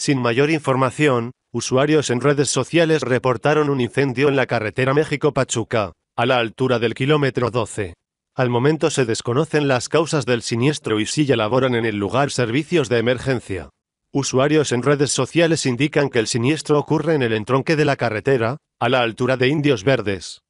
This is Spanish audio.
Sin mayor información, usuarios en redes sociales reportaron un incendio en la carretera México-Pachuca, a la altura del kilómetro 12. Al momento se desconocen las causas del siniestro y si sí elaboran en el lugar servicios de emergencia. Usuarios en redes sociales indican que el siniestro ocurre en el entronque de la carretera, a la altura de Indios Verdes.